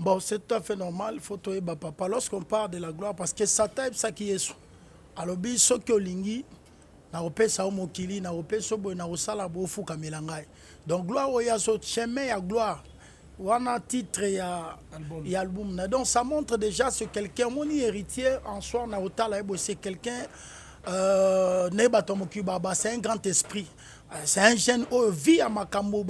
Bon, c'est tout à fait normal, photo et papa. Lorsqu'on parle de la gloire, parce que ça Satan, ça qui est Alors, ce qui est na opé na na osala bofu milangai Donc, gloire, oya so chemin ya gloire. Wana titre ya album. Ya album. Donc, ça montre déjà ce quelqu'un, mon héritier, en soi, na est eh c'est quelqu'un, euh, bah, c'est un grand esprit c'est un jeune vit via makambo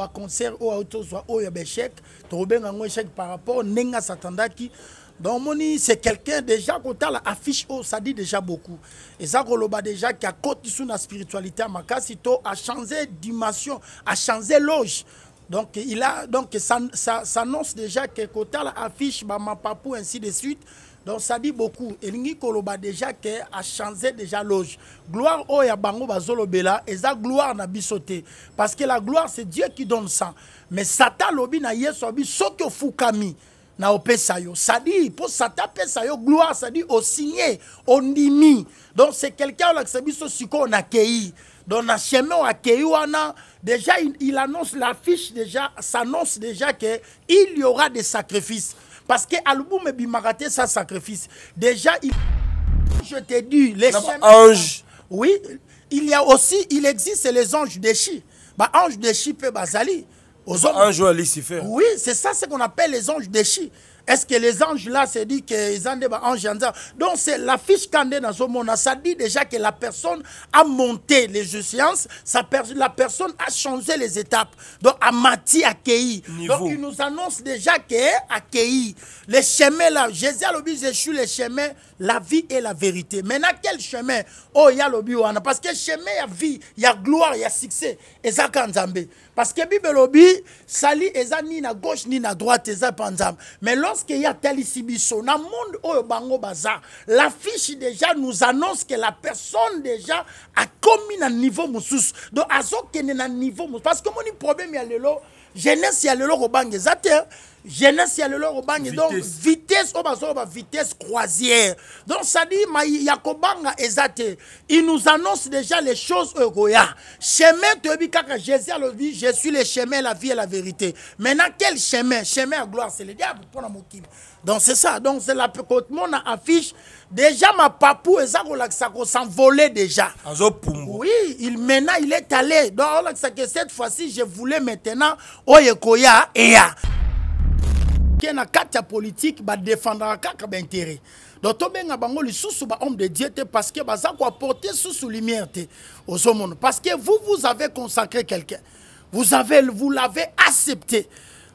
auto, soit au oyo baéchec tobengaka un échec par rapport ndenge qui. donc c'est quelqu'un déjà qui affiche oyo oh, ça dit déjà beaucoup Et ça, c'est déjà qui a côté sur la spiritualité à makasi to changé dimension changé loge donc il a donc ça, ça, ça annonce déjà que kotala affiche et bah, ainsi de suite donc ça dit beaucoup. Elingi Koloba déjà que a changé déjà loge. Gloire au Yabango Bazolobela, et ça gloire n'a bisoté. Parce que la gloire, c'est Dieu qui donne ça. Mais Satan lobi na yesobi, sokyo fukami. na opesa yo ça dit pour Satan apesa yo gloire ça dit au signer onimi. donc c'est quelqu'un ce biso a accueilli. donc na chemin accueilli wana déjà il, il annonce l'affiche déjà s'annonce déjà que il y aura des sacrifices parce que Alboum Bimarate, sa sacrifice. Déjà, il... je t'ai dit, les anges. Oui, il y a aussi, il existe les anges chi. Bah, anges chi, peu basali. Aux hommes. Anges à Lucifer. Oui, c'est ça ce qu'on appelle les anges des chi est-ce que les anges là se dit qu'ils ont des anges donc c'est l'affiche qu'on candée dans ce monde ça dit déjà que la personne a monté les échéances la personne a changé les étapes donc Amati accueilli donc il nous annonce déjà que accueilli les chemins là Jésus a l'objet, je les chemins la vie est la vérité. Mais Maintenant, quel chemin Oh, il y a le Parce que chemin, il y a vie, il y a gloire, il y a succès. Et ça, Parce que Bible, ça sali, et ça, ni à gauche, ni à droite, et ça, Mais lorsque y a tel ici dans le monde, oh, bango, baza, l'affiche déjà nous annonce que la personne déjà a commis un niveau moussous. Donc, azo, qu'elle un niveau moussous. Parce que mon problème, il y a le lot jeunesse le lelo kobanga eza te hein? jeunesse ya au kobanga donc vitesse oyo bazoloba vitesse croisière donc ça vitesse, ma yakobanga ça dit, il nous annonce déjà les choses euh, au chemin de kaka jésus vie, je suis le chemin la vie et la vérité maintenant quel chemin chemin à gloire c'est le diable la donc c'est ça donc c'est la mon affiche déjà ma papou eza ça s'envolait déjà il maintenant il est allé. Donc cette fois-ci je voulais maintenant oyekoya eya. Qui na carte politique va bah, défendre kaka ba intérêt. Donc tobenga bango sous ba homme de Dieu te parce que baza ko porter sous lumière te aux hommes parce que vous vous avez consacré quelqu'un. Vous avez vous l'avez accepté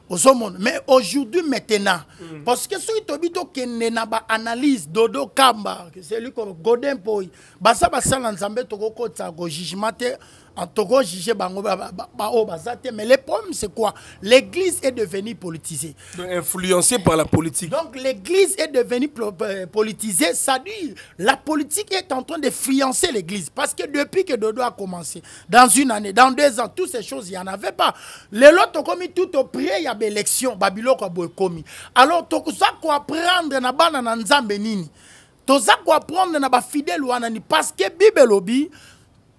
ozomona mais aujourd'hui maintenant mm. parce que soki toyebi tokende na baanalyse dodo kamba celui ko godin poi basa basala nzambe tokokotisa kojugement te en tout cas bango ba oh, mais le problème c'est quoi l'église est devenue politisée influencée par la politique donc l'église est devenue euh, politisée ça dit la politique est en train de fiancer l'église parce que depuis que Dodo a commencé dans une année dans deux ans toutes ces choses il n'y en avait pas les lots ont commis tout au prix il y a des élections Babilo a commis alors tout ça quoi prendre na bana na nzambe nini toza quoi prendre na ba fidèle wana ni parce que bible lobby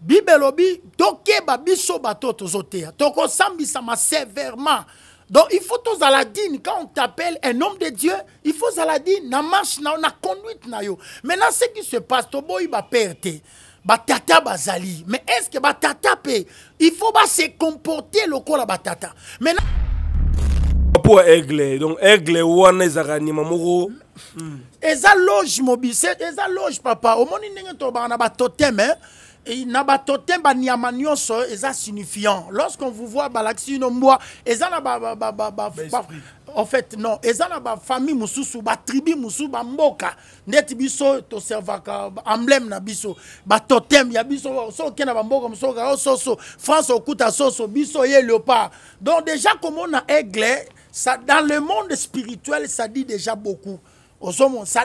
bible elobi tokeba biso bato tozoteya tokosambisama sévèrement donc il faut tozala digne quand on t'appelle un homme de dieu il faut zala na marche na na conduite na yo maintenant ce qui se passe toboyi bapere te batata bazali mais est ce que batata pe il faut se comporter lokola batata maintenant po aigle donc aigle wana ezalaka nyama moko eza loge mobi eza loge papa omoni ndenge tobaka na batoteme hein? inaba ba nyonso eza signifiant lorsqu'on vous voit balakisi ba mbwa eza na en fait non eza biso toservaka emblème na biso ya biso so ke na bamboka ka so oh, soso france okuta so biso ye donc déjà est aigle ça, dans le monde spirituel ça dit déjà beaucoup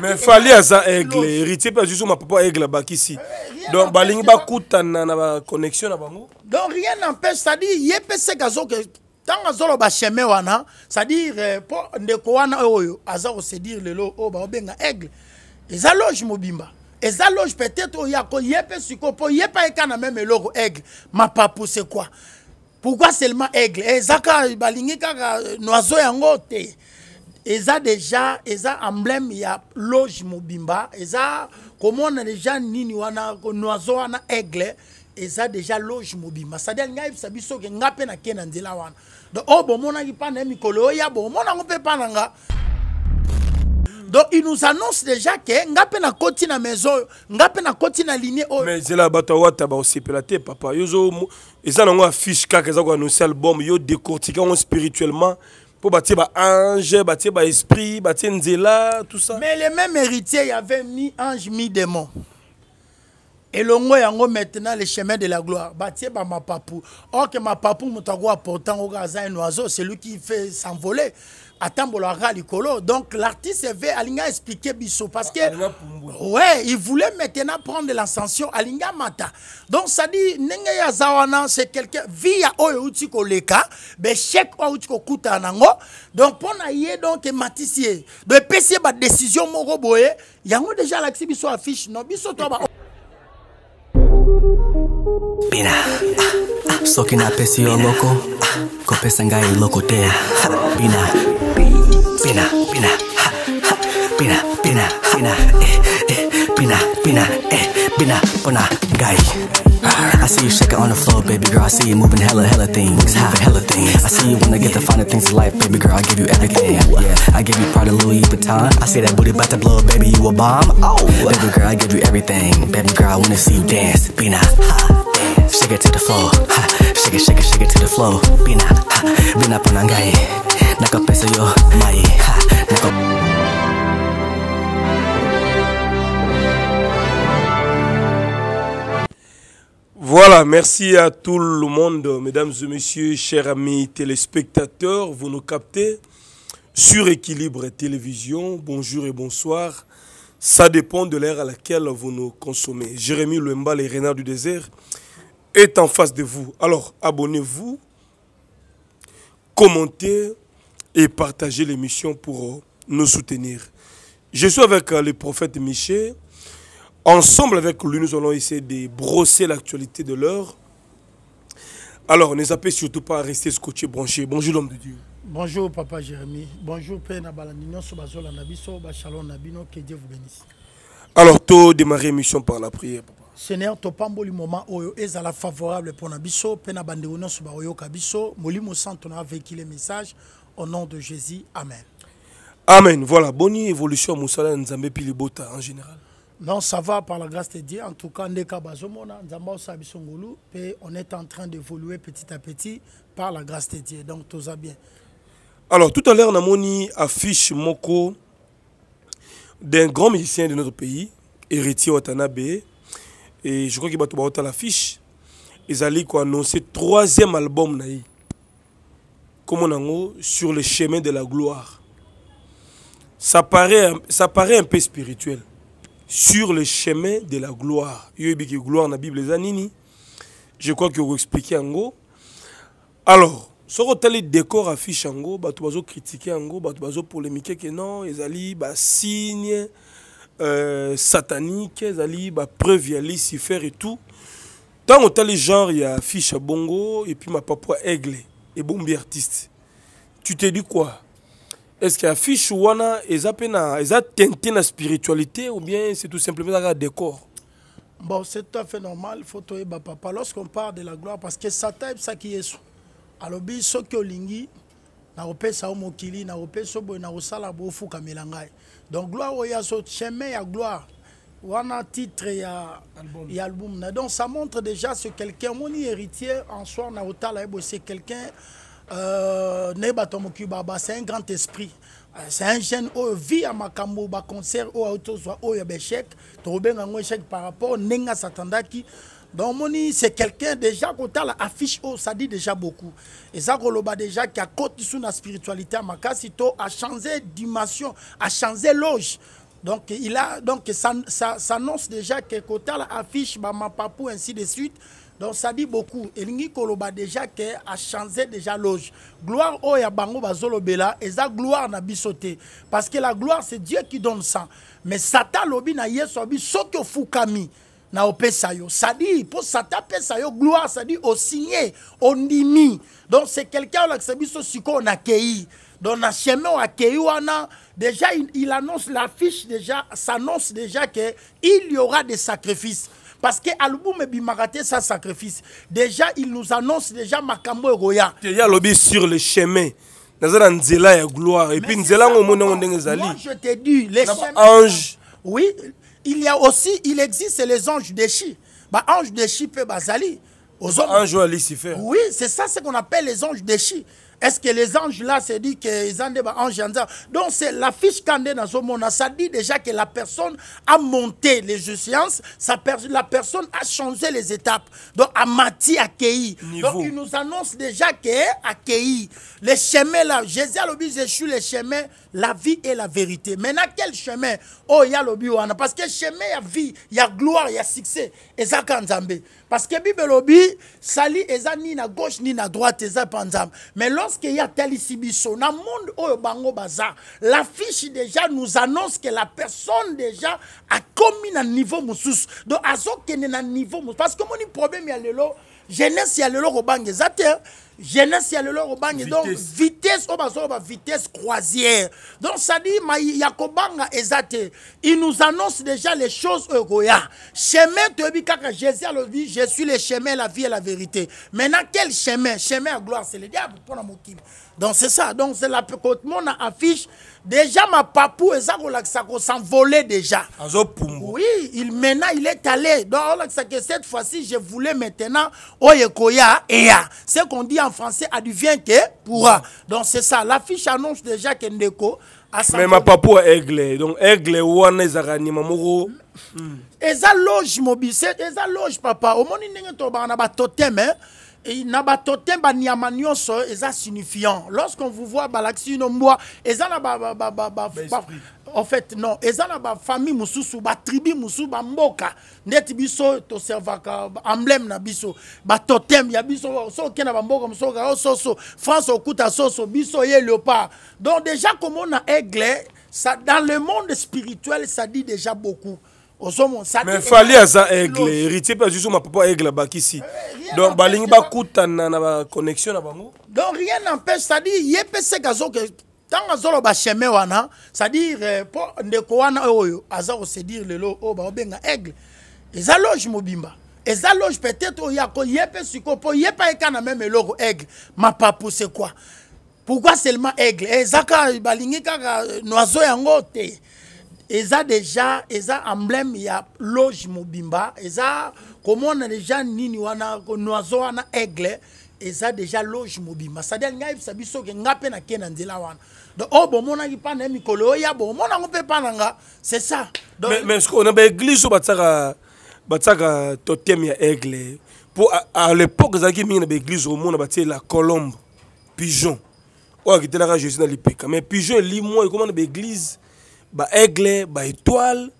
mais fallait aza aigle héritier mpe azwi ma papa aigle ici. Eh, donc ba bakutana na connexion na bango donc rien n'empêche c'est-à-dire ye gazo que azoke ntango ba chemin wana c'est-à-dire eh, mpo ndeko wana oyo aza kosedire lelo oh, obenga baobenga aigle eza loge mobimba eza loge peut-être oyo yako ye mpe sikoyo mpo ye mpe ayeka na meme eloko aigle papa c'est quoi pourquoi seulement aigle Et eh, kaka balingi kaka noiseau yango te eza déjà, eza emblème ya loge mobimba eza a déjà nini wana noiseau wana aigle eza déjà loge mobimba sadir ngai yebisa biso ke ngape na nake na ndela wana donc oyo oh, ki pa na y mikolo bon ya bomonango mpe mpa na nga donc il nous annonce déjà que ngape na koti na maison ngape na koti na lignée oyo mais ezela ya bato ba aussi te papa yo eza nango affiche kaka eza koannonce album yo décortika on spirituellement pour bâtir bah, ange, bâtir bah, esprit, bâtir nzela, tout ça. Mais les mêmes héritiers, il y avait mi-ange, mi-démon. Et le mot yango maintenant le chemin de la gloire. Bâtir par ma papou. Or que ma papou, quoi portant au gazin un oiseau, c'est lui qui fait s'envoler du likolo donc l'artiste veut alinga expliquer biso parce que ouais il voulait maintenant prendre l'ascension alinga mata donc ça dit ndenge ya zawana c'est quelqu'un vie ya ko leka koleka be chèque oyo uti nango donc mpona ye donc matisi de donc par décision badécision moko boye yango déjà alakisi biso affiche non biso toi ba bina ah, ah, soki napesi yo loko kopesa ngai loko te ah, pina, pina, ha, ha, pina, pina, pina, eh, eh, pina, pina, eh, pina, pina, guy. I see you shaking on the floor, baby girl. I see you moving hella, hella things, ha, hella things. I see you wanna get the finer things in life, baby girl. I give you everything. Yeah, I give you pride of Louis Vuitton. I see that booty about to blow, baby. You a bomb. Oh, baby girl, I give you everything, baby girl. I wanna see you dance, pina, ha, dance. Shake it to the floor, ha, shake it, shake it, shake it to the floor, pina, ha, pina, pona, guy. Voilà, merci à tout le monde, mesdames et messieurs, chers amis téléspectateurs. Vous nous captez sur Équilibre Télévision. Bonjour et bonsoir. Ça dépend de l'ère à laquelle vous nous consommez. Jérémy Lemba, les renards du désert, est en face de vous. Alors, abonnez-vous, commentez, et partager l'émission pour nous soutenir. Je suis avec euh, le prophète Miché... Ensemble avec lui, nous allons essayer de brosser l'actualité de l'heure. Alors, ne zappez surtout pas à rester scotché branché. Bonjour l'homme de Dieu. Bonjour Papa Jérémy. Bonjour Père Nabalanino, Sobazola Nabiso, Bachalon Nabino, que Dieu vous bénisse. Alors, tôt démarrer l'émission par la prière. Papa. Seigneur, le moment oyo la favorable pour Nabiso, Père ba Kabiso, Molimo Santo, a vécu les messages. Au nom de Jésus, Amen. Amen. Voilà, bonne évolution Moussala Nzambe Pilibota en général. Non, ça va par la grâce de Dieu. En tout cas, on est en train d'évoluer petit à petit par la grâce de Dieu. Donc, tout ça bien. Alors, tout à l'heure, Namoni affiche Moko d'un grand musicien de notre pays, héritier Watanabe. Et je crois qu'il va tout l'affiche. Ils allaient annoncer troisième album. Naï comme sur le chemin de la gloire. Ça paraît, ça paraît un peu spirituel. Sur le chemin de la gloire. Il y gloire dans la Bible, Je crois que vous expliquez en Alors, ce que les décors affiche en haut tu vas critiquer en gros, bah, tu vas que non, signes euh, sataniques, preuve, Lucifer et tout. Tant que les genre il affiche à Bongo et puis ma papa aigle ebombi artiste tu te dis quoi est-ce qu'affiche a wana eza pe na a teinté la spiritualité ou bien c'est tout simplement un décor bon c'est tout à fait normal faut et papa lorsqu'on parle de la gloire parce que ça ça satan est yesu alobi soki olingi nakopesa yo mokili nakopesa yo boye na boye ofukamela ngai donc gloire y ya so chemin ya gloire un titre et album. Et album donc ça montre déjà ce quelqu'un mon héritier en soi c'est quelqu'un euh, bato baba c'est un grand esprit euh, c'est un jeune oyo oh, vi à makambo baconcert oyo tozwa oyo baéchec tokobenga yango échec par rapport ndenge qui donc moni c'est quelqu'un déjà kotala affiche oyo oh, ça dit déjà beaucoup Et ça koloba déjà qui côté sous la spiritualité ya makasi to achangé dimension changé loge donc, il a, donc ça, ça, annonce déjà que Kotal affiche Bama Papou, ainsi de suite. Donc, ça dit beaucoup. Et Lingi Koloba déjà que a changé déjà loge. Gloire au Yabango Bela, et ça, gloire n'a pas sauté... Parce que la gloire, c'est Dieu qui donne ça. Mais Satan lobi na yesobi, sokyo fukami. Na opesa yo. Ça dit, pour Satan pesa yo, gloire, ça dit, au signé, au nimi. Donc, c'est quelqu'un qui a accueilli. Donc, na chemin, on accueilli, Déjà, il, annonce, l'affiche déjà, s'annonce déjà qu'il y aura des sacrifices. Parce que Alboum Bimarate, ça sacrifice. Déjà, il nous annonce déjà Makambo Roya. Il y a lobby sur le chemin. nazala nzela ya gloire et puis nzela t'ai je te dis Les anges. oui il y a aussi il existe les anges anges des chi, Pe bazali ange à bah, Lucifer. oui c'est ça ce qu'on appelle les anges chi. Est-ce que les anges là se dit qu'ils ont des anges Donc c'est l'affiche a dans ce monde. Ça dit déjà que la personne a monté les échéances, la personne a changé les étapes. Donc Amati accueilli. Donc il nous annonce déjà que accueilli. Les chemins là, Jésus a l'objet, je suis les chemins, la vie et la vérité. Maintenant quel chemin? Oh il y a parce que chemin il y a vie, il y a gloire, il y a succès. Et ça quand parce que Bibelobi, Sali, n'est ni na gauche, ni na droite, Eza, Mais lorsque y a tel ici dans le monde, Oyo Bango Baza, l'affiche déjà nous annonce que la personne déjà a commis un niveau Moussous. Donc, Azo, Kene, un niveau Moussous. Parce que mon problème, il y a le lot jeunesse ya lelo kobanga eza te hein? jeunesse le lelo kobanga donc vitesse au bazoyo ba vitesse croisière donc ça dit ma yakobanga ça il nous annonce déjà les choses euh, oyo chemin toyebi kaka jésus je suis le chemin la vie et la vérité maintenant quel chemin chemin à gloire c'est le diable pour la mokili donc c'est ça donc c'est la mon affiche Déjà, ma papou, il s'envolait déjà. Oui, il, maintenant, il est allé. Donc, que cette fois-ci, je voulais maintenant, oyekoya, oh, Ce qu'on dit en français, advient que pourra. Donc, c'est ça. L'affiche annonce déjà que Ndeko, mais ma papou a aigle donc aigle wana ezaka nyama mm. Et ça loge c'est ça loge papa Il ndenge a na batoteme hein et nabatotemba niama nyonso eza signifiant lorsqu'on vous voit balaxi no mboa eza na ba, ba, ba, ba, en fait non eza na bafamille mosusu batribu mosusu bamboka ndeti biso toservaka emblème na biso batotem ya biso so oke na bamboka mosusu okaka soso oh, france okuta soso biso ye léopard donc déjà komona aigle ça, dans le monde spirituel ça dit déjà beaucoup mais fali aza aigle héritier mpe azwi ma papa aigle ici eh, eh, donc ba bakutana na connexion na bango donc rien n'empêche c'est-à-dire ye que tant azoke ntango ba chemin wana c'est-à-dire mpo eh, ndeko wana oyo aza kosedire lelo ba obenga aigle eza loge mobimba eza loge peut-être oyo yako yé mpe sikoyo po yé pa ayeka na meme eloko aigle mapapu c'est quoi pourquoi seulement aigle ezaka balingi kaka noiseau yango te eza déjà, eza emblème ya loge mobimba eza komona déjà nini wana noiseau wana aigle eza deja loge mobimba cestadire ngai yebisa biso ke nga na nakei na nzela wana donc oyo oh, bomonaki ki pa nemi mikolo oya bomona mona mpe mpa na c'est ça mais a l'église oyo batiaka batiaka totem ya aigle Pour à l'époque ezalaki mingi na baeglise omona batie la colombe pigeon qui oyo l'a jésus dans lipeka mais pigeon comment on na l'église? bah baaigle baétoile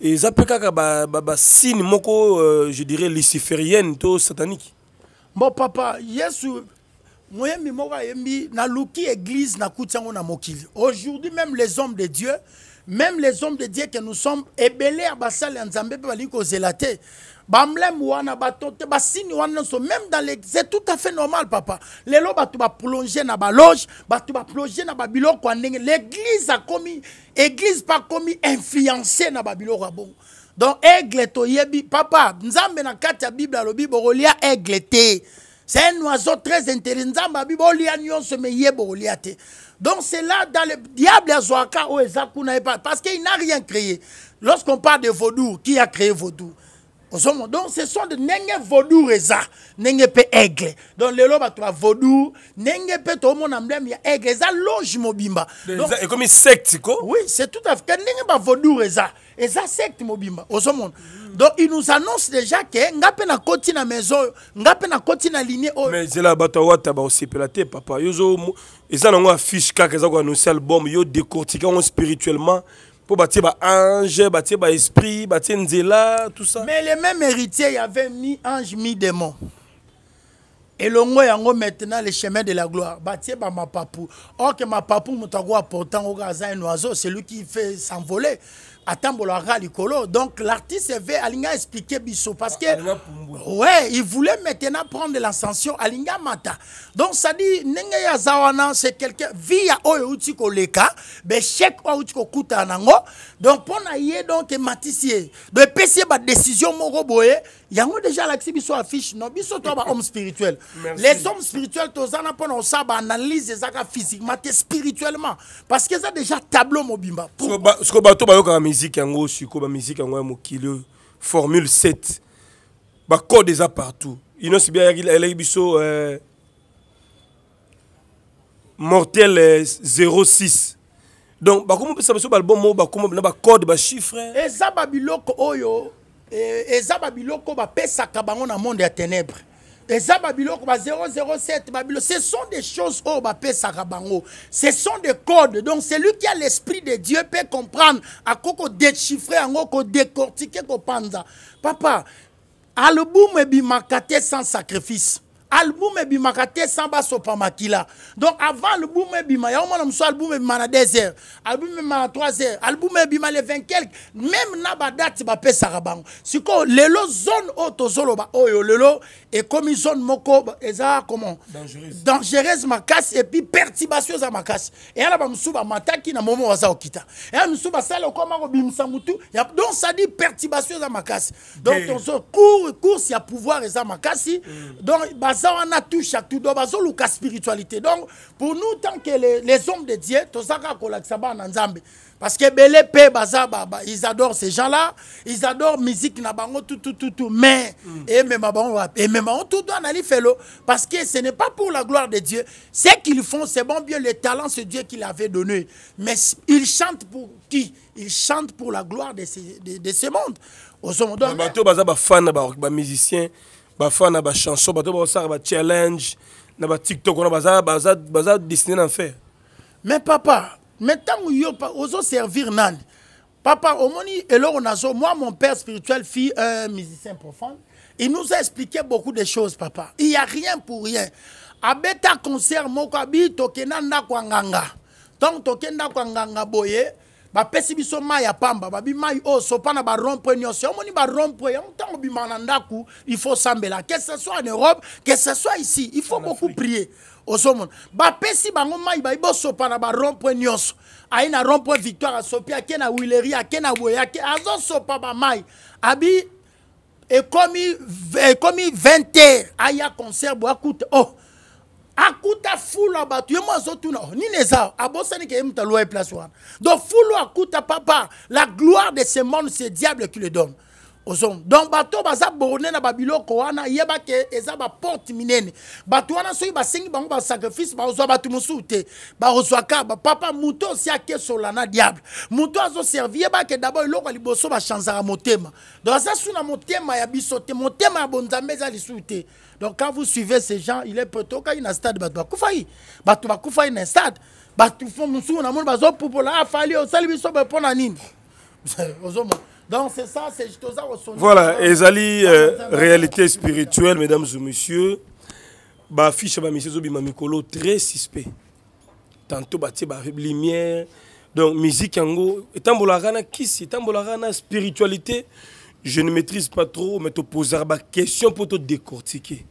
eza mpe kaka basine ba, ba moko euh, je dirais luciférienne to satanique mon papa yesu moyembi moko ayembi naluki église nakuti yango na mokili aujourd'hui même les hommes de dieu même les hommes de dieu que nous sommes ebele ya basala ya nzambe mpe balingi bamlem wana batote te wana so même dans les c'est tout à fait normal papa tu bato plonger na tu bato plonger na babilo ya ndenge l'église a commis, église commis, influencé na babiloko ya bongo donc aigle yebi. papa nzambe na kati ya bible alobi bokolia aigle te c'est un oiseau très intéressant nzambe abi bolia se me ye bokolia te donc c'est là dans le diable a oyo eza ezakuna. pas, parce qu'il n'a rien créé lorsqu'on parle de vaudou, qui a créé vaudou? donc ce sont de nenge vodou reza, nenge pe aigle donc lelo toi vodou, nenge pe mpe mon mbleme ya aigle eza loge mobimba ekomi secte sectico. oui c'est tout à fait ndenge bavaudour eza eza secte mobimba ozomona donc il nous annonce déjà que ngape na koti na maison ngape na koti na linie oyo mais zela bato awata aussi te papa yo eza nango affiche kaka eza koannonce album yo décortika spirituellement pour bâtir un ange, bâtir un esprit, bâtir nzela, tout ça. Mais les mêmes héritiers, il y avait ni ange, ni démon. Et le l'ongo yango maintenant le chemin de la gloire. Bâtir ma papou. Or que ma papou m'a pourtant, au gaz un oiseau, c'est lui qui fait s'envoler atambolaka likolo donc l'artiste veut alinga expliquer biso parce que ouais il voulait maintenant prendre l'ascension alinga mata donc ça dit ndenge ya zawana c'est quelqu'un vie ya oyo ko leka be chèque oyo ko kuta nango donc mpo na donc ematisi de donc epesi décision badécision moko boye yango déjà alakisi biso affiche non biso bah homme spirituel les hommes spirituels toza na mpona kosala baanalyse ezaka physiquement et spirituellement parce que ça déjà tableau mobimba siko bato bayokaka misike yango siko musique yango ya mokili oyo formule 7 code déjà partout il inosi bia eleki biso mortel 06 donc ça bah biso balbum oyo bah na bacode bachiffre eza babiloko oyo eh, eza ba pesa bango na monde ya ténèbres. Ezababiloko ba 007 babilo ce sont des choses ba pesa bango ce sont des codes donc celui qui a l'esprit de dieu peut comprendre akoki kodéchiffre décortiquer, qu'on panza. papa alubumu ebimaka makate sans sacrifice album bima kate samba sopa makila. donc avant est ebima ya moment mso album bima na 10 heures album ebima na 3 heures est bima le 20 quelque même na ba date ba pesaka bango siko lelo zone oyo tozoloba oyo lelo ekomi zone moko eza comment dangereuse dangereuse makasi et puis Et eza makasi eyala bamosusu bamataki na momo baza kokita eya mosusu basala okoma kobimisa motu donc ça dit à ma makasi donc tozo course ya pouvoir ma makasi mm. donc bas baza tout do actudo luka spiritualité donc pour nous tant que les, les hommes de dieu tozaka kolakisa bana nzambe parce que belé pe baza ils adorent ces gens là ils adorent musique na bango tout tout tout tout mais mm. et même bango et même on tout doit aller faire parce que ce n'est pas pour la gloire de Dieu ce qu'ils font c'est bon bien le talent c'est Dieu qui l'avait donné mais ils chantent pour qui ils chantent pour la gloire de ce, de, ce monde au son musicien bafana ba ça baosaka challenge na batiktok wana baza destine en faire mais papa pas ntango yo servir nand papa omoni eloko nazo moi mon père spirituel fit un musicien profond il nous a expliqué beaucoup de choses papa il y a rien pour rien abeta concert moko tokena na kwanganga tant tokena kwanganga tokenda boye bapesi biso mai ya pamba babi mai oyo sopa na barompoe nyonso omoni barompoe yango ntango obimaka na ndako il faut osambela que ce soit en europe que ce soit ici il faut beaucoup prier ozomona bapesi bango mai bayi bosopa na barompoe nyonso aye na rompoe victoire asopi ake na wileri ake na boye ake azosopa bamai abi ekomi ekomi 20 heure aya concert boye akuta oh akuta fulu abatu ye mo azotuna nini abosani ke ye mutu place donc akuta papa la gloire de ce monde c'est diable qui le donne Ozon. donc bato baza borne na babiloko koana yeba ke eza ba minene bato wana sacrifice, ba bango ba bazwa Ba mosusu te ba papa muto osi ke solana diable azo servi yeba ke dabo eloko ya ba chanzara motema donc aza suna motema ya bisote motema ya bonzambeza eza donc quand vous suivez ces gens il est plutôt quand il a stade bato bakufa yi bato bakufa yi na stade bato fo musu na mona bazo popola afali osali biso ba pona nini ozoma donc c'est ça c'est toza osona voilà ezali euh, réalité spirituelle mesdames et messieurs ba fiche ba messieurs obima mikolo très suspect tantôt bâtir, bah, ba lumière donc musique yango etambolaka na tant etambolaka na spiritualité je ne maîtrise pas trop, mais te poser ma question pour te décortiquer.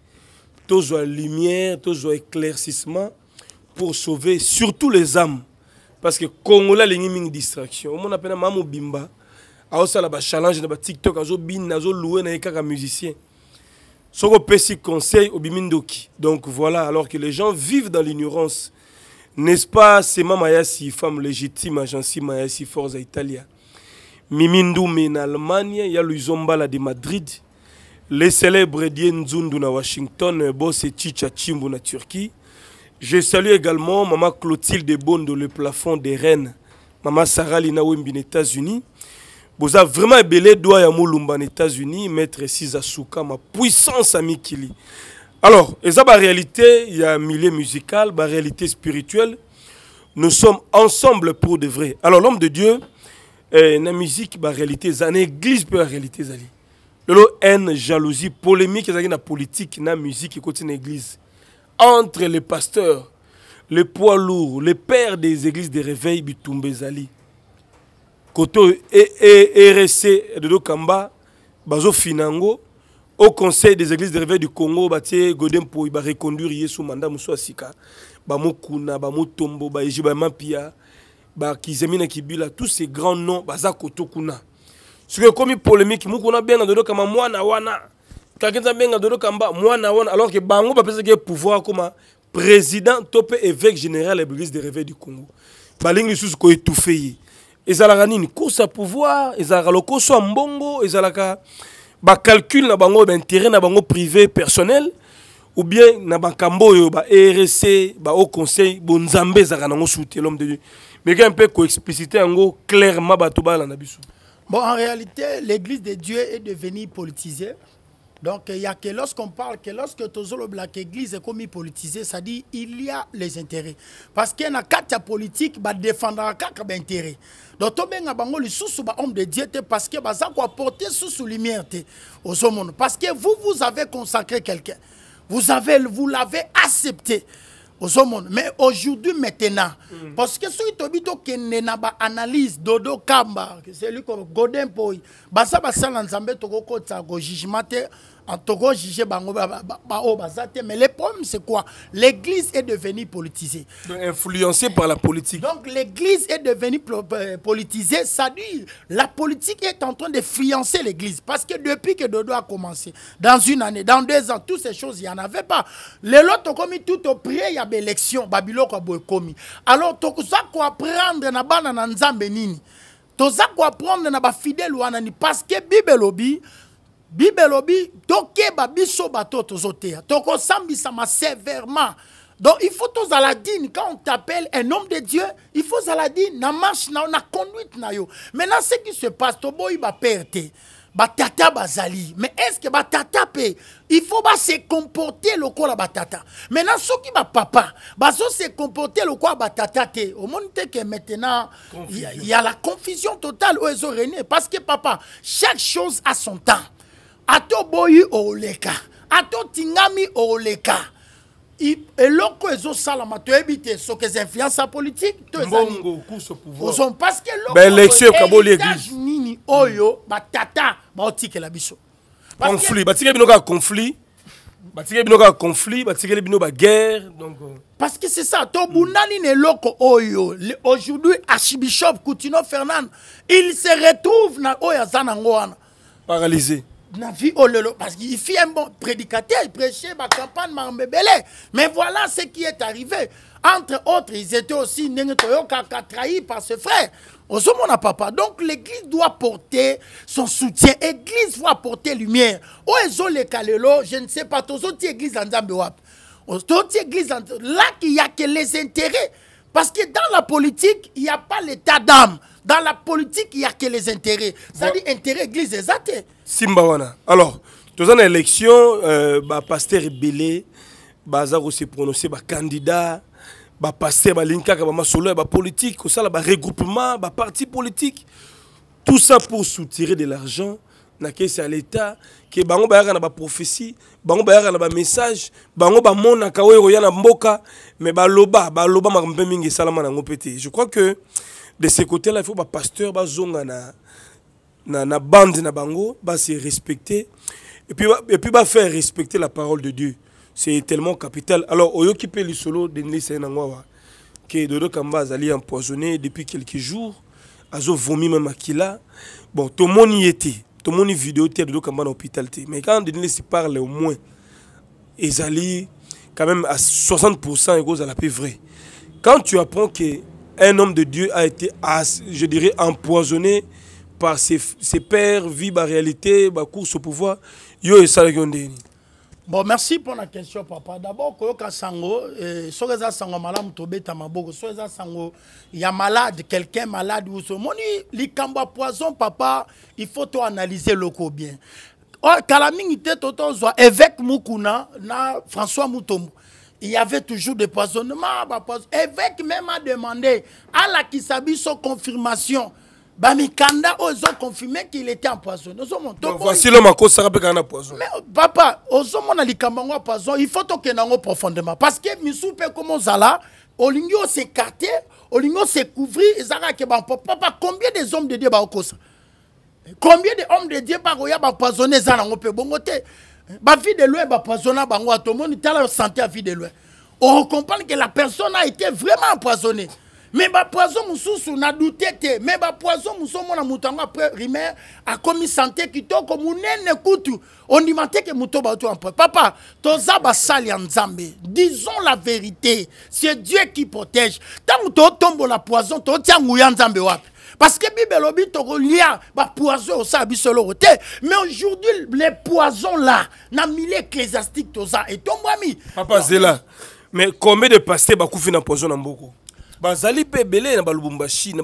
Tu as lumière, tu as éclaircissement pour sauver surtout les âmes. Parce que Congolais, il y a une distraction. On appelle Mamou Bimba. Alors, ça, là, challenge, là, TikTok, azo bin, azo louer na yeka musicien. Soko pesi conseil au bimindoki. Donc voilà, alors que les gens vivent dans l'ignorance. N'est-ce pas, c'est ma femme légitime, agence Mayasi Forza Italia. Mimindou mais en Allemagne, il y a de Madrid, les célèbres Dien na Washington, Bosse et Chicha Chimbo na Turquie. Je salue également Maman Clotilde Bondo, le plafond des Rennes, Maman Sarah Lina Wembi aux États-Unis. Vous avez vraiment belé doigt à Moulumba aux États-Unis, Maître Sizasuka, ma puissance Amikili. Kili. Alors, et ça, la réalité, il y a un milieu musical, la réalité spirituelle. Nous sommes ensemble pour de vrai. Alors, l'homme de Dieu, la eh, musique la réalité, na église la réalité. ezali lelo haine jalousie polémique la na politique la musique c'est l'église. église entre les pasteurs les poids lourds les pères des églises de réveil bitumba Zali. kote oyo erc e, de kamba Bazo au conseil des églises de réveil du congo batie godin pour bareconduire mandat so manda mosusu ya sika bamokuna Tombo, ejiba Mampia, bakizemina kibila tous ces grands noms baza kotokuna soki ekomi polémique mokuna abenga comme moi na wana kakenza abenga dodo kamba mwana wana alors que bango bapesaki que pouvoir comme président topé évêque général et l'église de réveil du congo balingi étouffé et ye ezalaka une course à pouvoir ezalaka lokoso ya mbongo ba bacalcule na bango intérêt na bango privé personnel ou bien na bankambo yo ba erc ba au conseil bonzambe ezalaka nango soute l'homme de dieu mais un peu en expliciter clairement Batouba Bon, en réalité, l'église de Dieu est devenue politisée. Donc, il y a que lorsqu'on parle que lorsque Tozolo Black Église est commis politisée, ça dit il y a les intérêts. Parce qu'il y a quatre politique qui bah, défendent quatre bah, intérêts. Donc, tout bien a un sous sous bah, homme de Dieu parce que ça quoi porter sous sous lumière aux hommes. Parce que vous vous avez consacré quelqu'un. Vous avez vous l'avez accepté ozomona mais aujourd'hui maintenant mm. parce que soki toyebi tokende na baanalyse dodo kamba celui godin mpoi baza basala nzambe tokokotisa kojugement te en Bango, oh, mais les problème c'est quoi L'église est devenue politisée. Donc, influencée par la politique. Donc l'église est devenue euh, politisée, ça dit la politique est en train de fiancer l'église. Parce que depuis que Dodo a commencé, dans une année, dans deux ans, toutes ces choses, il n'y en avait pas. Les lots commis tout au prix il y avait élection, Babylon a commis. Alors, ça quoi prendre na bana na nzambe nini? Toza quoi prendre na ba fidèle ou Parce que Bible bible elobi tokeba biso bato toko tozoteya tokosambisama sévèrement donc il faut tozala dine quand on t'appelle un homme de dieu il faut ozala na marche na na conduite na yo maintenant ce qui se passe Il bapere ba batata bazali mais est ce que batata mpe il faut se comporter la batata maintenant soki bapapa se comporter lokola batata te omoni te que maintenant il y, a la confusion totale au ezorene parce que papa chaque chose a son temps atoboyi oleka atotingami oleka eloko ezosalama to te soki eza influence to politike parce que baélection ekaboli église nini oyo batata baotikela biso conflit batikeli bino ka conflit batikeli bino conflit batikeli bino guerre. donc euh. parce que c'est ça bunani mm. ne loko oyo aujourd'hui archibishop coutino fernand il se retrouve na oyo aza paralysé Oh parce qu'il fit un bon prédicateur, il prêchait ma campagne Mais voilà ce qui est arrivé. Entre autres, ils étaient aussi trahis par ce frère. papa. Donc l'église doit porter son soutien. L'église doit porter lumière. Oh, kalelo, je ne sais pas, Tout ce en Là il y a que les intérêts. Parce que dans la politique, il n'y a pas l'état d'âme. Dans la politique, il n'y a que les intérêts. Ça dit intérêt église, exacte. Hein. Simbawana. Alors, dans une élection, euh, bah, pasteur Belé, Bazar aussi prononcé, bah, candidat, bah, pasteur, bah, Linka, bah, Masolo, bah, politique, tout ça, bah, regroupement, bah, parti politique. Tout ça pour soutirer de l'argent na kesi à l'état prophétie, bango on na la bango message, bah on bango mon oyo ekoya na mboka me bah loba makambo mpe mingi esalama à mpe te je crois que de ce côté-là, il faut que les pasteurs na na na bande na bango, bah se respecter et puis et puis faire respecter la parole de Dieu. C'est tellement capital. Alors oyoki qui paye le solo de un de que Dodo Kamba allé empoisonné depuis quelques jours, azo vomi même à akila. Bon, tout le monde y était. Tout le monde vidéo était Dodo Kamba à l'hôpital Mais quand Denis parle au moins ils allaient quand même à 60% et à la paix vraie. Quand tu apprends que un homme de Dieu a été, je dirais, empoisonné par ses, ses pères, vit par réalité, par course au pouvoir. Yo et Bon, merci pour la question, papa. D'abord, Koyoka Sango, malade. Eh, Sango Malam Tobe Tamabogo, Soreza Sango, il y a malade, quelqu'un malade ou ce moni, l'ikamba poison, papa, il faut tout analyser le corps bien. Oh, Kalamingi Toto, avec Mukuna, na François Moutombo il y avait toujours des poissonnements. Bah, Évêque même a demandé à la s'habille son confirmation. bamikanda ont confirmé qu'il était en poison ozomotavasilo makosaka mpe kaka a poison mais oh, papa ozomona likambo yango ya poison il faut tokende profondément parce que misu mpe koma ozala olingi s'écarter, olingi osecouvrir ezalaka ke bampo papa combien des hommes de dieu baokosa combien de hommes de dieu bah, ont bapoisonne eza nango bongo fille de loin poisona bango a tomoni la santé à vie de loin comprend que la personne a été vraiment empoisonnée mais poison bapoison sou, na dute te me bapoison mosusu omona moto yango après comme akomi sante kitoko monene kutu ondima teke moto en ampre papa toza basali ya disons la vérité c'est dieu qui protège tombe la poison tootia nguya nzambe wa parce que la Bible dit bah poison Mais aujourd'hui, les poisons là, mis l'ecclésiastique, milieu ecclésiastique, et ton là Papa bah, Zela, mais combien de pasteurs bah, ont un poison pe bah, Pebele, na pas na bumbashi, na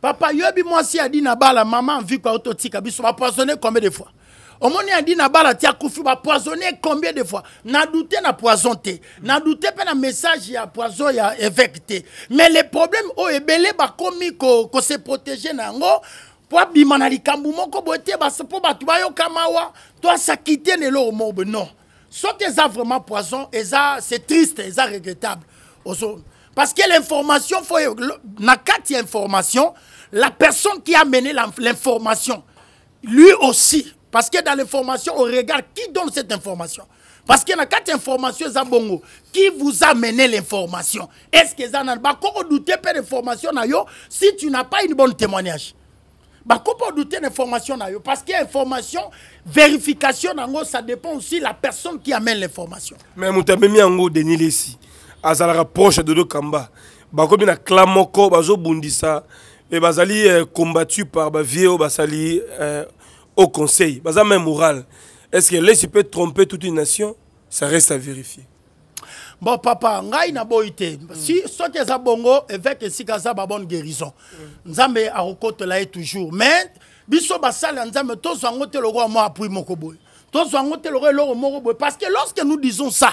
Papa a dit maman vu combien de fois omoni dit na bala ti akufi bapoisonne combien de fois na douté na poison na douté pas na message ya poison ya a te mais le problème oyo oh, ebele bakomi kose ko protege na yango mpo abima na likambo moko boye te mpo bah, bah, tu bayoka mawa Toi ça te ne eloko moko non soki eza vraiment poison eza c'est triste eza regrettable parce que l'information faut na kati information la personne qui a mené l'information lui aussi parce que dans l'information, on regarde qui donne cette information. Parce qu'il y a quatre informations Zabongo. Qui vous a l'information Est-ce que ça bah, n'a on doute information, l'information si tu n'as pas une bonne témoignage Pourquoi bah, pas douter l'information parce qu'il y a information vérification ça dépend aussi de la personne qui amène l'information. Mais en haut Denis Lessi la rapproche de Dokamba. Bako bina clamoko il et bazali euh, combattu par ba vieux basali euh, au conseil, baza même moral. Est-ce que l'Esprit peut tromper toute une nation Ça reste à vérifier. Bon papa, ngai na boité. Si hmm. soki za bongo avec sika za ba bonne guérison. Hmm. Nzambe a rekote là toujours. Mais biso basala nzambe to zango te le roi moi appui mon boye nos vont telogo logo mo bo parce que lorsque nous disons ça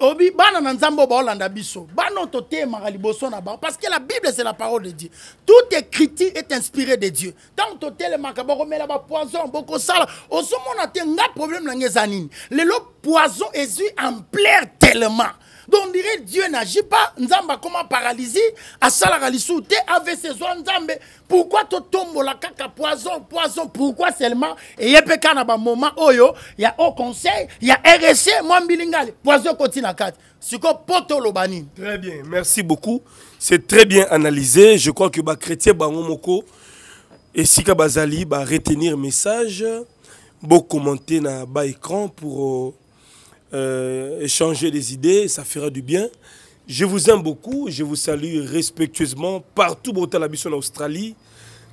Obi bi banana nzambo ba holanda biso ba no toté magaliboso ba parce que la bible c'est la parole de Dieu tout écrit est inspiré de Dieu tant toté makabo me la poisson boko sala au son mon a te ngap problème na nizanine le loc poison Jésus en plaire tellement donc on dirait dieu n'agit pas Nous sommes paralysés. Pourquoi lisusu te avc ezwa nzambe pourkui la caca poison poison pourquoi seulement moment où il y ya au conseil ya rc RSC, mbilingale poison Kotina à kati c'est quoi très bien merci beaucoup c'est très bien analysé je crois que Ngomoko et si Zali, bazali le message bocommenter commenter ba écran pour euh, euh, échanger des idées, ça fera du bien. Je vous aime beaucoup, je vous salue respectueusement partout dans la en Australie,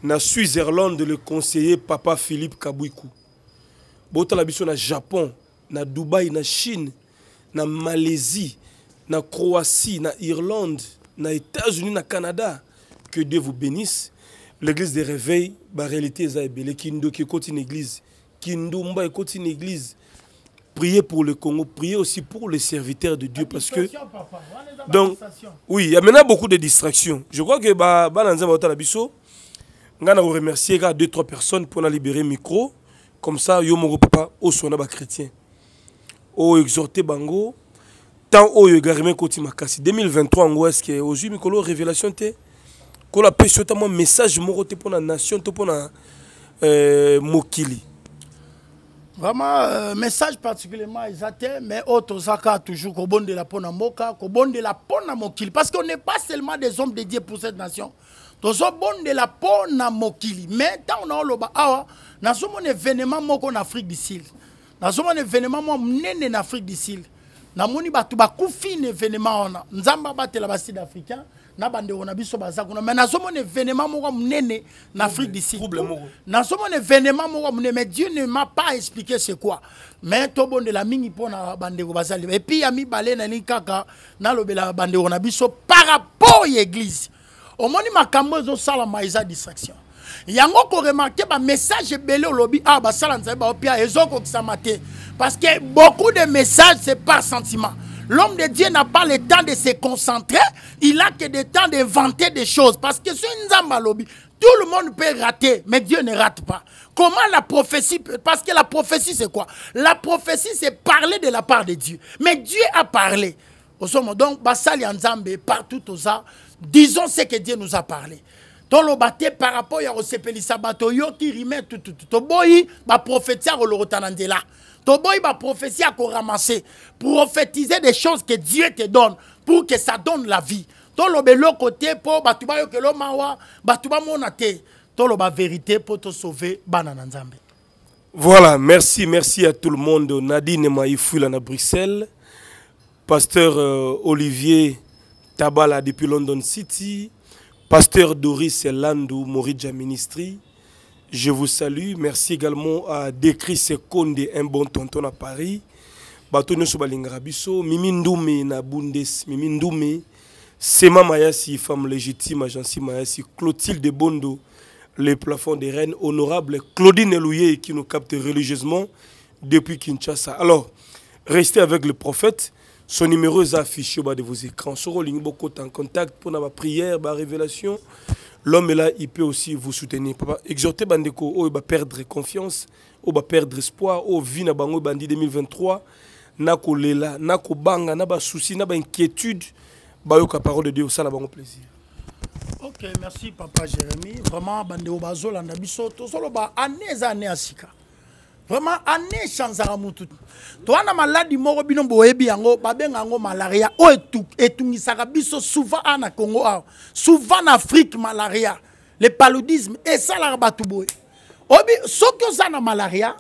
na Suisse-Irlande, le conseiller Papa Philippe Kabouikou. dans la na Japon, na Dubaï, na Chine, na Malaisie, na Croatie, na Irlande, na États-Unis, na Canada. Que Dieu vous bénisse. L'église des réveils, la bah, réalité est Kindo qui écoutent une église. qui qui une église priez pour le Congo, priez aussi pour les serviteurs de Dieu parce que donc oui, il y a maintenant beaucoup de distractions. Je crois que bah balanza ba talabiso je vous remercier car deux trois personnes pour libérer libérer micro comme ça yo mon papa au chrétien. Au exhorter bango tant au yogarime koti makasi 2023 je est-ce que au mikolo révélation té kola message pour la nation pour la euh, mokili vraiment euh, message particulièrement eza te mais oyo bon de toujours kobondela moka au bon de la na mokili parce qu'on n'est pas seulement des hommes dédiés pour cette nation de la na mokili mais ntango on awa un événement moko en afrique du sud un événement mwa monene en afrique du sud namoni bato bakufi na événement wana nzambe abatela basud africain na wona na biso mais kuna mais nazomona événement moko munene na afrique du sud nazomona événement moko munene mais dieu ne m'a pas expliqué c'est quoi mais bon de la mingi mpona bandeko bazali ami ya mibale ni kaka nalobela bandeko na biso par rapport ya église omoni makambo sala eza distraction yango koremarke bamessage ebele olobi awa ah, basala nzambe baopia ezokokisama te parce que beaucoup de messages c'est par sentiment L'homme de Dieu n'a pas le temps de se concentrer, il a que des temps de d'inventer des choses. Parce que Nzambalobi, tout le monde peut rater, mais Dieu ne rate pas. Comment la prophétie peut... Parce que la prophétie, c'est quoi La prophétie, c'est parler de la part de Dieu. Mais Dieu a parlé. Donc, Basali Nzambe, partout aux disons ce que Dieu nous a parlé. tolobate par rapport ya kosepelisa qui oyo ki rime tout. toboyi ma prophétie kolokota na nzela Toboy ma prophétie à ramasser. Prophétiser des choses que Dieu te donne pour que ça donne la vie. To le côté pour batuba batuba Tolo vérité pour te sauver Voilà, merci, merci à tout le monde. Nadine Maïfoula à Bruxelles. Pasteur euh, Olivier Tabala depuis London City. Pasteur Doris Landou, Moridja Ministry. Je vous salue. Merci également à Décris Sekonde, un bon tonton à Paris. Bato Sobalingara Bisso, Mimi Ndoumé na Sema Mayasi, femme légitime, agence Mayasi, Clotilde Bondo, le plafond des reines, honorables, Claudine Elouye qui nous capte religieusement depuis Kinshasa. Alors, restez avec le prophète. Son numéro est affiché au bas de vos écrans. Sur beaucoup en contact pour ma prière, ma révélation l'homme est là, il peut aussi vous soutenir. Papa, exhortez Bandeko, oh, il va perdre confiance, oh, il va perdre espoir, oh, à bango bandi 2023, nako lela, soucis, banga, naba souci, naba inquiétude, ka parole de Dieu, ça la un plaisir. Ok, merci papa Jérémy. Vraiment, Bandeko va l'andabiso, tout solo, ba, année, années à vraiment année chance à mutu towana maladi moko bino boyebi yango babenga malaria oyo etungisaka biso souvent ana congo awa souvent en afrique malaria le paludisme esalaka bato boy obi soki za na malaria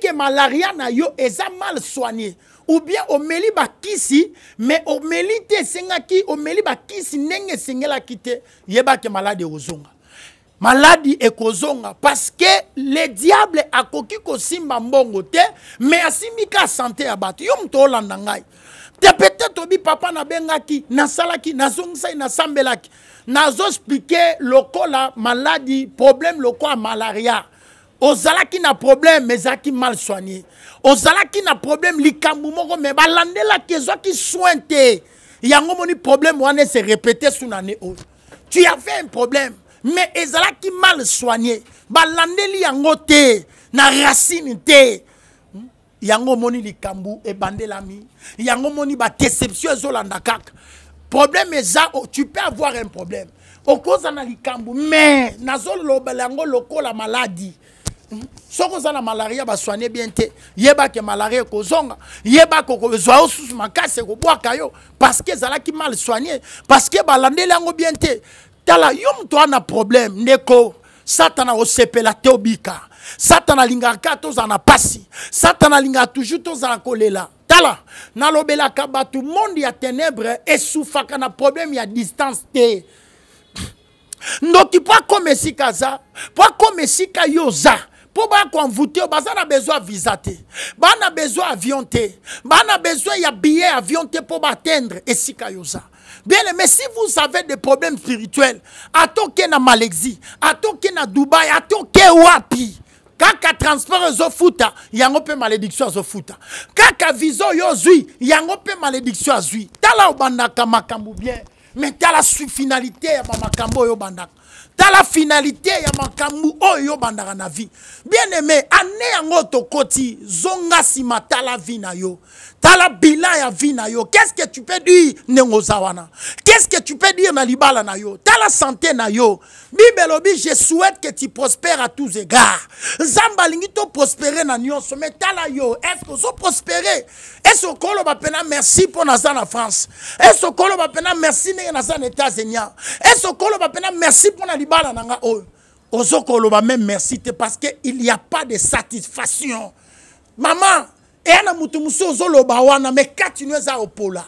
que malaria na yo eza mal soigné ou bien omeli bakisi mais omeli te au omeli bakisi ndenge esengelaki yeba yebake maladi ozonga maladi ekozonga parce que le diable a kosimba mbongo te mais asimbi santé sante Te bato yo ngai te peut-être obi papa nabengaki sambelaki na nasambelaki nazoexplike lokola maladie problème lokola malaria ozalaki na problème mais qui mal soigné ozalaki na problème likambo moko me la kezo qui te yango moni problème wane se répété suna ne tu avais un problème mais ezala qui mal soigné li yango te na racine te hmm? yango e likambo lami yango ba déception ezolanda landakak. problème eza oh, tu peux avoir un problème cause na likambo mais nazolobela la maladie maladi hmm? soki oza na malaria soigner bien te yebaka malaria yeba yebaka okozwa yo makase makasi ekobwaka kayo parce que qui mal soigne parce que balandeli l'ango bien te tala yom tuana na problème neko, satana osepela te obika satana linga kaka na pasi satana linga toujours zana kolela tala kaba kabatu monde ya et soufaka na problème ya distance te ndoki pa comme si kaza, pa comme si kayoza. oza ba bakonvute baza na besoin ya Bana avionte. na besoin avionter. avion na besoin ya billet avion pour bien mais si vous avez des problèmes spirituels à atoke na malexi atoke na dubai atoke wapi kaka transport y a une malédiction azofuta kaka viso il y a une malédiction azwi tala obandaka makambo bien mais tala finalité ma makambo yo banda dans la finalité ya oh yo bandara na vie bien aimé ane yango koti. zonga sima la vie na yo Ta la bilan ya vie na yo qu'est-ce que tu peux dire n'engozawana? qu'est-ce que tu peux dire malibala na yo Ta la santé na yo Bibelobi, je souhaite que tu prospères à tous égards lingi to prospérer na met ta la yo est-ce que ce que vous mpena merci pour naza en france ese va mpena merci ndenge naza na états-unis ese va mpena merci pour na libala nanga ozokoloba même merci te parce que il n'y a pas de satisfaction mama et ana moto mosusu ozoloba wana me kati no eza opola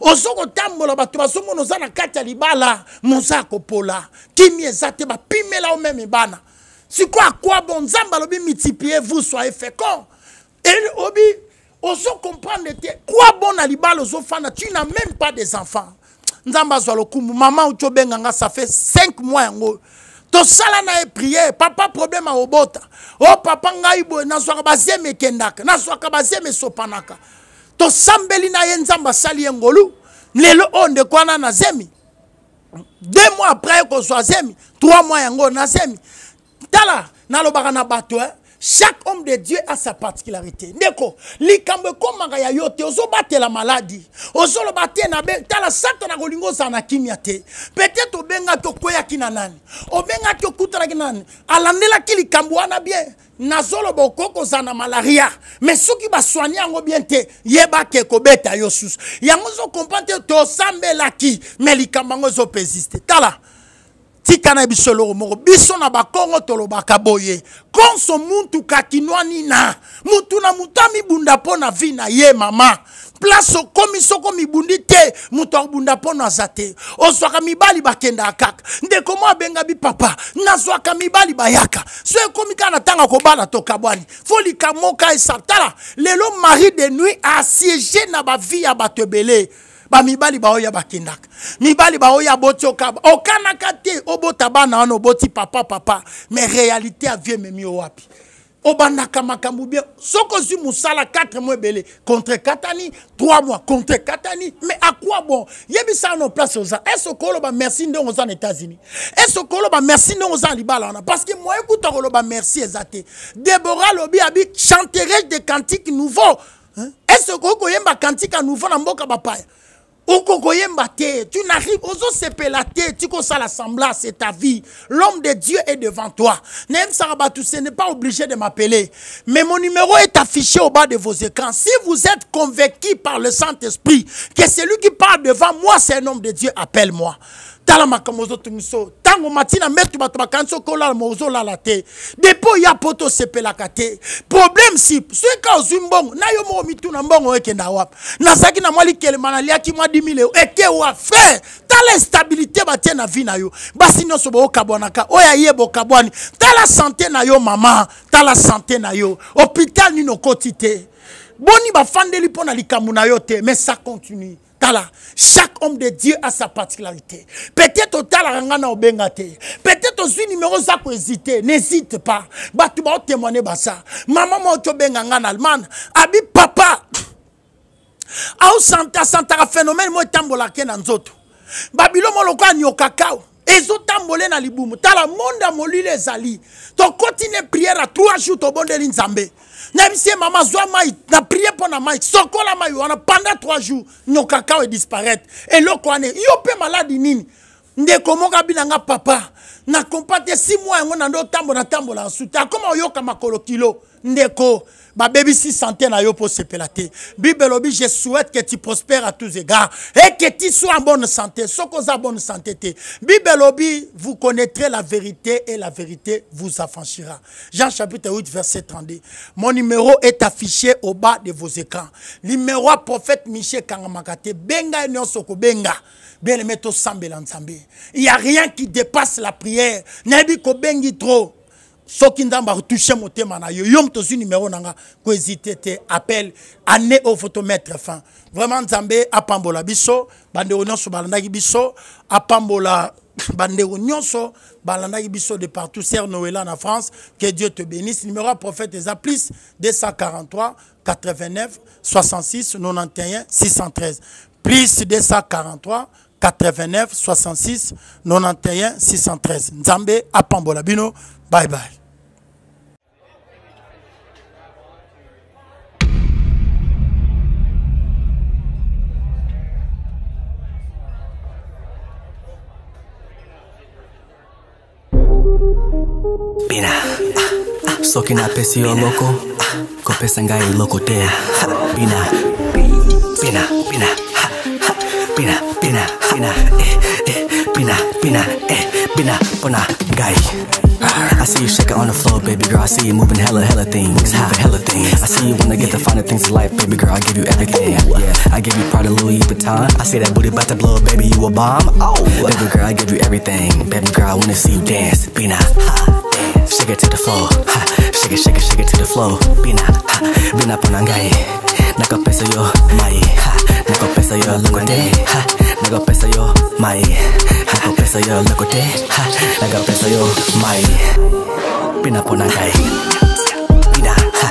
ozokotambola bato bazomona oza na libala ya libala moza akopola kimi eza pime la au même bana sikoyo quoi quoi nzambe balobi multiplier vous soyez fécond obi ozokomprendre te quoi bon na libala tu n'as même pas des enfants nzambe azwa lokumu mama outi obenga nga ça fait 5 mois yango tosala na ye priere papa problème akobota o oh, papa ngai boye nazwaka bazeme ekendaka nazwaka bazeme esopanaka tosambeli na ye nzambe asali ye ngolu lelo oyo ndeko wana na zemi deux mois après kozwa zemi trois mois yango na zemi tala nalobaka na bato eh? chaque homme de dieu a sa particularité ndeko likambo ekómaka ya yo te ozobatela maladi ozoloba te tala santo na kolinga ozala na kimia te peut-être obengaki okweyaki na nani obengaki okutanaki na nani alandelaki likambo wana bien nazoloba okoki kozala na malaria me soki baswani yango bien te yebaki ekobeta yo susu yango ozokomprendre te tosambelaki me likambo yango ezopesiste tala tika na biso eloko moko biso na bakongo tolobaka boye konso muntuka kinwani na mutu na mutu amibunda mpo na vi na ye mama place okomi soko mibundi te moto akobunda mpono aza te ozwaka mibali bakendaka kaka ndeko mo abenga bipapa nazwaka mibali bayaka so ekomi kaka na ntango akobala tokabwani fo likamoka esa tala lelo mari de nuit asiege na bavi ya bato ebele Ba bamibali baoyo bakendaka mibali baoyo aboti okaba okanakate Okanakate, obota bana wana papa papa mais réalité avie vie yo wapi Oba makambo bien Soko zi mosala 4 mois belé contre katani 3 mois contre katani mais à quoi bon yebisa no place aux oza que ba merci ndenge aux na états-unis ese ba merci ndenge oza na libala parce que moi ekuta koloba merci eza Deborah Lobi bi abi chanterage de cantique nouveau hein? ese okoki yemba cantique à nouveau na mboka bapaya tu n'arrives tu ça la sembla c'est ta vie l'homme de dieu est devant toi ce n'est pas obligé de m'appeler mais mon numéro est affiché au bas de vos écrans si vous êtes convaincu par le saint-esprit que celui qui parle devant moi c'est un homme de dieu appelle-moi tala makambo matin Tango matina mbetu bato kola mozo la te depo ya poto sepela te problème si ce o mbongo na yo moko mituna mbongo ekenda na nazalaki na mwa likelema ki mwa 10 000 eke wa Ta la instabilité batie na vie na yo basi nyonso bookabwanaka oyo oh, kabwani. Ta la santé na yo mama la santé na yo hôpital ni no te boni ba fandeli pona likambo mais ça continue tala chaque homme de Dieu a sa particularité peut-être tala ngana obenga Obengate. peut-être aux numéro za n'hésite pas bato baotémoigne Maman mama to tobenga nga na allemagne abi papa Santa phénomène moi tambola na nzoto babilo mo lokola niokakao tambole na libumu tala monda les zali. Ton continue prière à trois jours tobondeli Zambe. nayebisie mama zwa mai na prie mpo na mai sokola mai wana pendant trois jours nyoka kao edisparaitre eloko wana yo mpe maladi nini ndeko moko abinanga papa nakompa te si mwa yango na nde otambola tambola nsu te akoma oyoka makolo kilo ndeko si santé na yo se se pelate. bible je souhaite que tu prospères à tous égards et que tu sois en bonne santé soki bonne santé te bible vous connaîtrez la vérité et la vérité vous affranchira jean chapitre 8 verset 32 mon numéro est affiché au bas de vos écrans numéro prophète michel Kangamakate benga ye Soko Benga. bien aimé ensemble. il y a rien qui dépasse la prière trop soki nzambe atouche motema na yo yo moto un numéro na nga te appel année au photomètre fin vraiment nzambe apambola biso bandeko nyonso balanda biso apambola bandeko nyonso balanda biso de partout ser noela en france que dieu te bénisse numéro à prophète à plus 243 89 66 91 613 plus 243 89 66 91 613 nzambe apambola bino Bye bye. Bina, ah, ah, soki na pesi yo loko ah, ko pesa ngai loko e te Bina, bina, bina, ha, ha, bina, bina, bina, eh, eh Bina, bina, eh, bina, oh guy. I see you shaking on the floor, baby girl. I see you moving hella, hella things. Moving hella things. I see you wanna get the finer things in life, baby girl. I give you everything. Yeah, I give you Prada Louis Vuitton. I see that booty about to blow, baby. You a bomb. Oh, baby girl, I give you everything. Baby girl, I wanna see you dance. Bina, ha shake it to the floor ha, shake it shake it shake it to the floor bina ha, bina ponangai nakopesa yo mai ha, nakopesa yo lokote ha, nakopesa yo mai ha, nakopesa yo lokote ha, nakopesa yo mai bina ponangai bina ha,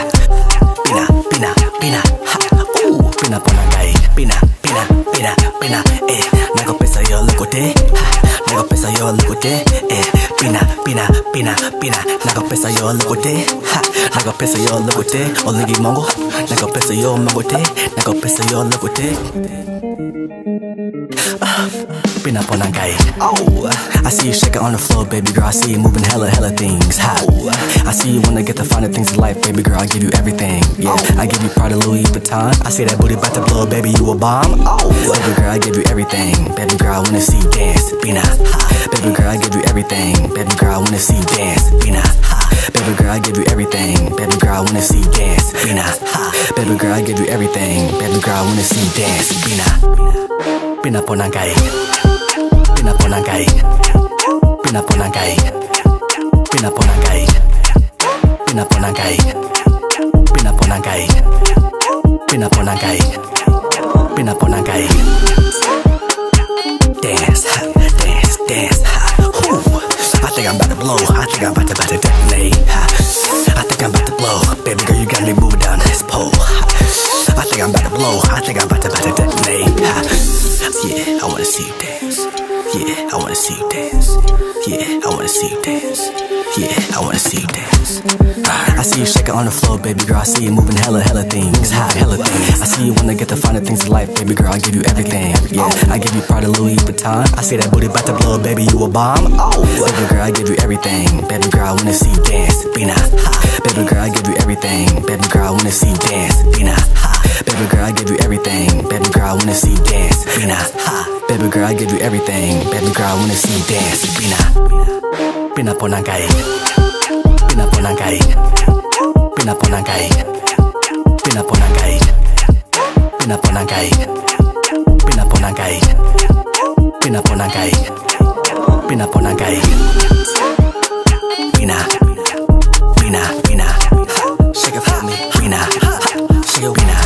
bina bina bina ha, ooh bina ponangai bina bina bina bina eh nakopesa yo lokote ha, nakopesa yo lokote eh Pina, pina, pina, pina 내가 뺏어요 먹을 때 하, 내가 뺏어요 먹을 때 얼른 이 먹어 내가 뺏어요 먹을 때 내가 뺏어요 먹을 때 Been up on that guy. Oh, I see you shaking on the floor, baby girl. I see you moving hella, hella things. Ha! I see you wanna get the finer things in life, baby girl. I give you everything. Yeah, I give you Prada, Louis Vuitton. I see that booty about to blow, baby. You a bomb. Oh, baby girl, I give you everything. Baby girl, I wanna see you dance. pina. ha. Baby girl, I give you everything. Baby girl, I wanna see you dance. Bina, ha. Baby girl, I give you everything. Baby girl, I wanna see you dance. Bina, ha. Baby girl, I give you everything. Baby girl, I wanna see you dance. Bina, bina ponangai. Bina ponangai. Bina ponangai. Bina ponangai. Bina ponangai. Bina ponangai. Bina ponangai. Bina ponangai. Dance gas. I think I'm about to blow. I think I'm about to, about to detonate. I think I'm about to blow. Baby girl, you got me moving down this pole. I think I'm about to blow. I think I'm about to, about to detonate. Yeah, I wanna see you dance. Yeah, I wanna see you dance. Yeah, I wanna see you dance. Yeah, I wanna see you dance. I see you shaking on the floor, baby girl. I see you moving hella, hella things, hot, hella things. I see you wanna get the finer things in life, baby girl. I give you everything, yeah. I give you Prada, Louis Vuitton. I see that booty about to blow, baby. You a bomb, oh. Baby girl, I give you everything, baby girl. I wanna see you dance, be not hot. Baby girl, I give you everything, baby girl. I wanna see you dance, be not hot. Baby girl, I give you everything, baby girl. I wanna see you dance, be not hot. Baby girl, I give you everything, baby girl. I wanna see you dance, be not, be not, be not, Pinapanagay Pinapanagay Pinapanagay Pinapanagay Pinapanagay Pinapanagay Pinapanagay Pina Pina Pina Shake it for me Pina Shake it Pina